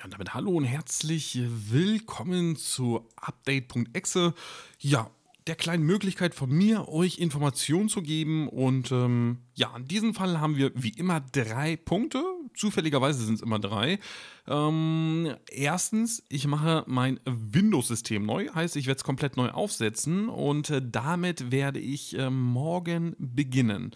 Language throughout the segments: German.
Ja, und damit hallo und herzlich willkommen zu Update.exe. Ja, der kleinen Möglichkeit von mir, euch Informationen zu geben. Und ähm, ja, in diesem Fall haben wir wie immer drei Punkte. Zufälligerweise sind es immer drei. Ähm, erstens, ich mache mein Windows-System neu, heißt, ich werde es komplett neu aufsetzen und äh, damit werde ich äh, morgen beginnen.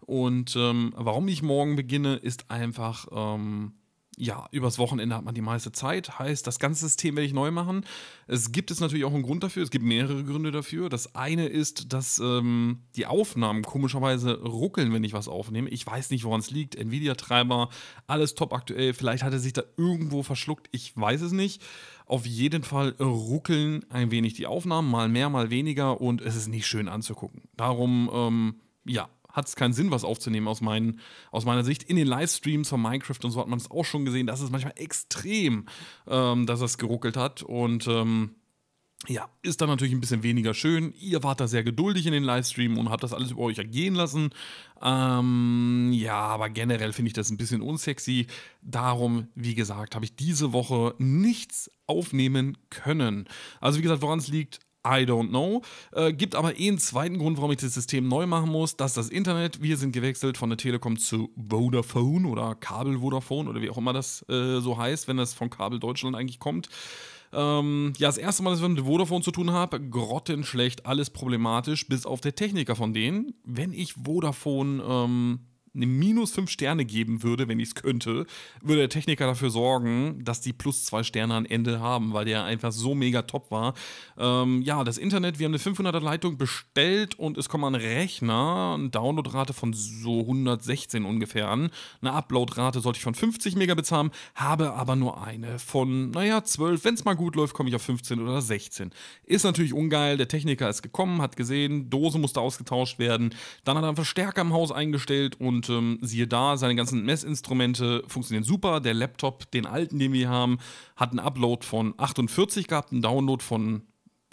Und ähm, warum ich morgen beginne, ist einfach, ähm, ja, übers Wochenende hat man die meiste Zeit. Heißt, das ganze System werde ich neu machen. Es gibt es natürlich auch einen Grund dafür. Es gibt mehrere Gründe dafür. Das eine ist, dass ähm, die Aufnahmen komischerweise ruckeln, wenn ich was aufnehme. Ich weiß nicht, woran es liegt. Nvidia-Treiber, alles top aktuell. Vielleicht hat er sich da irgendwo verschluckt. Ich weiß es nicht. Auf jeden Fall ruckeln ein wenig die Aufnahmen, mal mehr, mal weniger. Und es ist nicht schön anzugucken. Darum, ähm, ja, hat es keinen Sinn, was aufzunehmen aus, meinen, aus meiner Sicht. In den Livestreams von Minecraft und so hat man es auch schon gesehen, dass es manchmal extrem, ähm, dass es geruckelt hat. Und ähm, ja, ist dann natürlich ein bisschen weniger schön. Ihr wart da sehr geduldig in den Livestream und habt das alles über euch ergehen lassen. Ähm, ja, aber generell finde ich das ein bisschen unsexy. Darum, wie gesagt, habe ich diese Woche nichts aufnehmen können. Also wie gesagt, woran es liegt, I don't know. Äh, gibt aber eh einen zweiten Grund, warum ich das System neu machen muss. Das ist das Internet. Wir sind gewechselt von der Telekom zu Vodafone oder Kabel Vodafone oder wie auch immer das äh, so heißt, wenn das von Kabel Deutschland eigentlich kommt. Ähm, ja, das erste Mal, dass ich mit Vodafone zu tun habe, grottenschlecht, alles problematisch, bis auf der Techniker von denen. Wenn ich Vodafone ähm, eine minus fünf Sterne geben würde, wenn ich es könnte, würde der Techniker dafür sorgen, dass die plus zwei Sterne am Ende haben, weil der einfach so mega top war. Ähm, ja, das Internet, wir haben eine 500er Leitung bestellt und es kommt ein Rechner, eine Downloadrate von so 116 ungefähr an. Eine Uploadrate sollte ich von 50 Megabits haben, habe aber nur eine von, naja, 12. Wenn es mal gut läuft, komme ich auf 15 oder 16. Ist natürlich ungeil. Der Techniker ist gekommen, hat gesehen, Dose musste ausgetauscht werden. Dann hat er einen Verstärker im Haus eingestellt und und ähm, siehe da, seine ganzen Messinstrumente funktionieren super. Der Laptop, den alten, den wir haben, hat einen Upload von 48 gehabt, einen Download von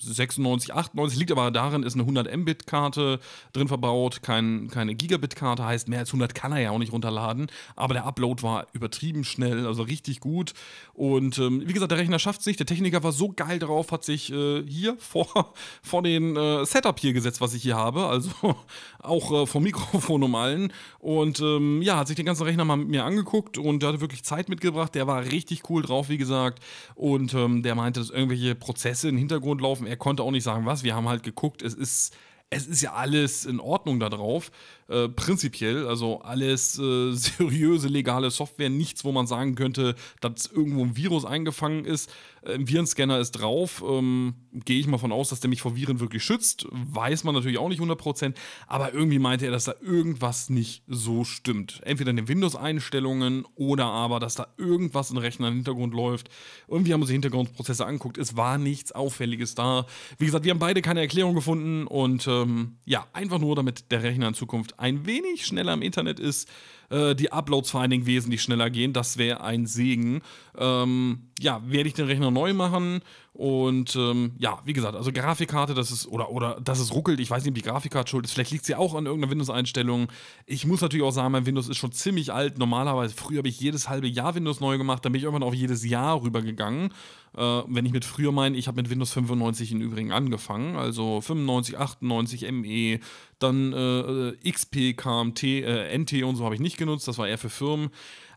96, 98, liegt aber darin, ist eine 100 Mbit-Karte drin verbaut, kein, keine Gigabit-Karte, heißt mehr als 100 kann er ja auch nicht runterladen, aber der Upload war übertrieben schnell, also richtig gut und ähm, wie gesagt, der Rechner schafft sich, der Techniker war so geil drauf, hat sich äh, hier vor, vor den äh, Setup hier gesetzt, was ich hier habe, also auch äh, vom Mikrofon um allen und ähm, ja, hat sich den ganzen Rechner mal mit mir angeguckt und der hatte wirklich Zeit mitgebracht, der war richtig cool drauf, wie gesagt und ähm, der meinte, dass irgendwelche Prozesse im Hintergrund laufen, er konnte auch nicht sagen, was. Wir haben halt geguckt, es ist, es ist ja alles in Ordnung da drauf. Äh, prinzipiell, also alles äh, seriöse, legale Software, nichts, wo man sagen könnte, dass irgendwo ein Virus eingefangen ist. Äh, ein Virenscanner ist drauf, ähm, gehe ich mal von aus, dass der mich vor Viren wirklich schützt. Weiß man natürlich auch nicht 100%, aber irgendwie meinte er, dass da irgendwas nicht so stimmt. Entweder in den Windows-Einstellungen oder aber, dass da irgendwas im Rechner im Hintergrund läuft. Irgendwie haben wir uns die Hintergrundprozesse angeguckt, es war nichts Auffälliges da. Wie gesagt, wir haben beide keine Erklärung gefunden und ähm, ja, einfach nur, damit der Rechner in Zukunft ein wenig schneller im Internet ist, äh, die Uploads vor allen Dingen wesentlich schneller gehen. Das wäre ein Segen. Ähm, ja, werde ich den Rechner neu machen und ähm, ja, wie gesagt, also Grafikkarte, das ist, oder, oder das ist ruckelt, ich weiß nicht, ob die Grafikkarte schuld ist, vielleicht liegt sie auch an irgendeiner Windows-Einstellung. Ich muss natürlich auch sagen, mein Windows ist schon ziemlich alt. Normalerweise, früher habe ich jedes halbe Jahr Windows neu gemacht, dann bin ich irgendwann auf jedes Jahr rübergegangen. Äh, wenn ich mit früher meine, ich habe mit Windows 95 im Übrigen angefangen, also 95, 98, ME, dann äh, XP, KMT, äh, NT äh, und so habe ich nicht genutzt, das war eher für Firmen.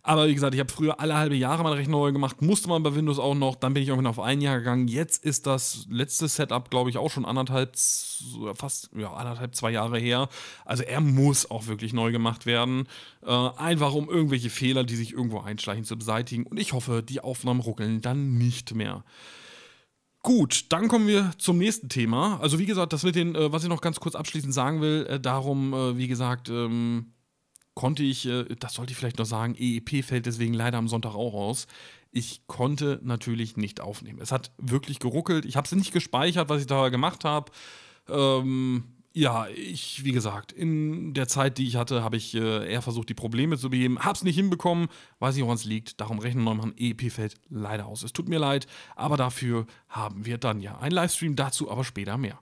Aber wie gesagt, ich habe früher alle halbe Jahre mal Rechner neu gemacht, musste man bei Windows auch noch, dann bin ich irgendwann auf ein Jahr gegangen. Jetzt ist das letzte Setup, glaube ich, auch schon anderthalb, fast ja, anderthalb, zwei Jahre her. Also er muss auch wirklich neu gemacht werden. Äh, einfach um irgendwelche Fehler, die sich irgendwo einschleichen, zu beseitigen. Und ich hoffe, die Aufnahmen ruckeln dann nicht mehr. Gut, dann kommen wir zum nächsten Thema. Also wie gesagt, das mit den, äh, was ich noch ganz kurz abschließend sagen will, äh, darum, äh, wie gesagt, ähm, konnte ich, äh, das sollte ich vielleicht noch sagen, EEP fällt deswegen leider am Sonntag auch aus. Ich konnte natürlich nicht aufnehmen. Es hat wirklich geruckelt. Ich habe es nicht gespeichert, was ich da gemacht habe. Ähm, ja, ich, wie gesagt, in der Zeit, die ich hatte, habe ich äh, eher versucht, die Probleme zu beheben. Habe es nicht hinbekommen, weiß nicht, woran es liegt. Darum rechnen wir nochmal ein EEP fällt leider aus. Es tut mir leid, aber dafür haben wir dann ja einen Livestream. Dazu aber später mehr.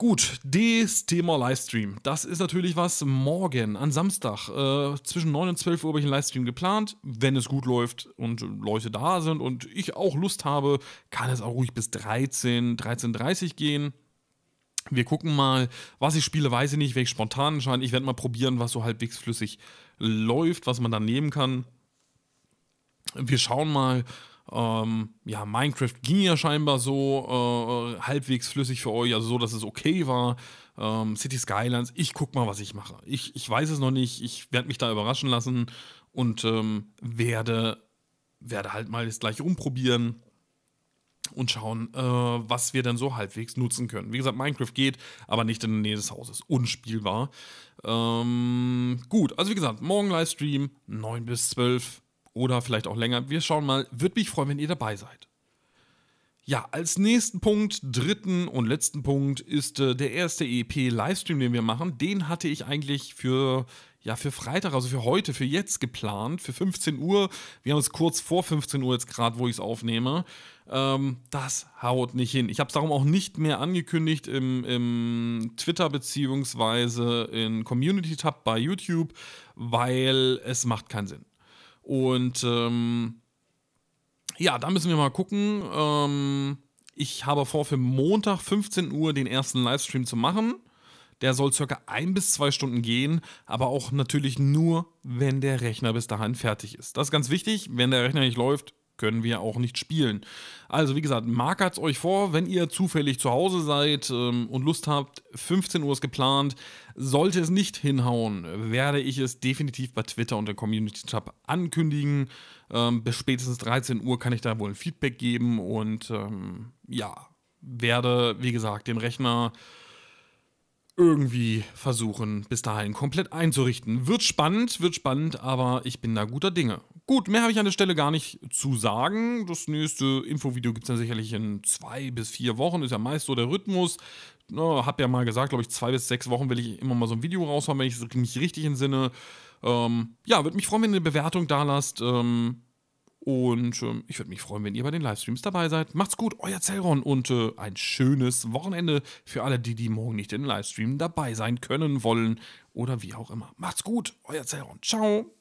Gut, das Thema Livestream. Das ist natürlich was morgen, an Samstag, äh, zwischen 9 und 12 Uhr habe ich einen Livestream geplant. Wenn es gut läuft und Leute da sind und ich auch Lust habe, kann es auch ruhig bis 13, 13.30 Uhr gehen. Wir gucken mal, was ich spiele, weiß ich nicht, werde spontan entscheiden. Ich werde mal probieren, was so halbwegs flüssig läuft, was man dann nehmen kann. Wir schauen mal, ähm, ja, Minecraft ging ja scheinbar so äh, halbwegs flüssig für euch, also so, dass es okay war. Ähm, City Skylines, ich guck mal, was ich mache. Ich, ich weiß es noch nicht, ich werde mich da überraschen lassen und ähm, werde, werde halt mal das gleich rumprobieren und schauen, äh, was wir dann so halbwegs nutzen können. Wie gesagt, Minecraft geht, aber nicht in der Nähe des Hauses. Unspielbar. Ähm, gut, also wie gesagt, morgen Livestream, 9 bis 12. Uhr. Oder vielleicht auch länger. Wir schauen mal. Würde mich freuen, wenn ihr dabei seid. Ja, als nächsten Punkt, dritten und letzten Punkt, ist äh, der erste EP-Livestream, den wir machen. Den hatte ich eigentlich für, ja, für Freitag, also für heute, für jetzt geplant, für 15 Uhr. Wir haben es kurz vor 15 Uhr jetzt gerade, wo ich es aufnehme. Ähm, das haut nicht hin. Ich habe es darum auch nicht mehr angekündigt im, im Twitter bzw. in Community-Tab bei YouTube, weil es macht keinen Sinn. Und ähm, ja, da müssen wir mal gucken. Ähm, ich habe vor, für Montag 15 Uhr den ersten Livestream zu machen. Der soll circa ein bis zwei Stunden gehen, aber auch natürlich nur, wenn der Rechner bis dahin fertig ist. Das ist ganz wichtig. Wenn der Rechner nicht läuft, können wir auch nicht spielen. Also wie gesagt, markert es euch vor, wenn ihr zufällig zu Hause seid ähm, und Lust habt, 15 Uhr ist geplant. Sollte es nicht hinhauen, werde ich es definitiv bei Twitter und der Community Tab ankündigen. Ähm, bis spätestens 13 Uhr kann ich da wohl ein Feedback geben und ähm, ja, werde, wie gesagt, den Rechner irgendwie versuchen, bis dahin komplett einzurichten. Wird spannend, wird spannend, aber ich bin da guter Dinge. Gut, mehr habe ich an der Stelle gar nicht zu sagen. Das nächste Infovideo gibt es dann sicherlich in zwei bis vier Wochen, ist ja meist so der Rhythmus. Ne, hab ja mal gesagt, glaube ich, zwei bis sechs Wochen will ich immer mal so ein Video raushauen, wenn ich es mich richtig entsinne. Ähm, ja, würde mich freuen, wenn ihr eine Bewertung da lasst. Ähm, und ähm, ich würde mich freuen, wenn ihr bei den Livestreams dabei seid. Macht's gut, euer Zellron und äh, ein schönes Wochenende für alle, die, die morgen nicht in den Livestream dabei sein können, wollen oder wie auch immer. Macht's gut, euer Zellron. Ciao.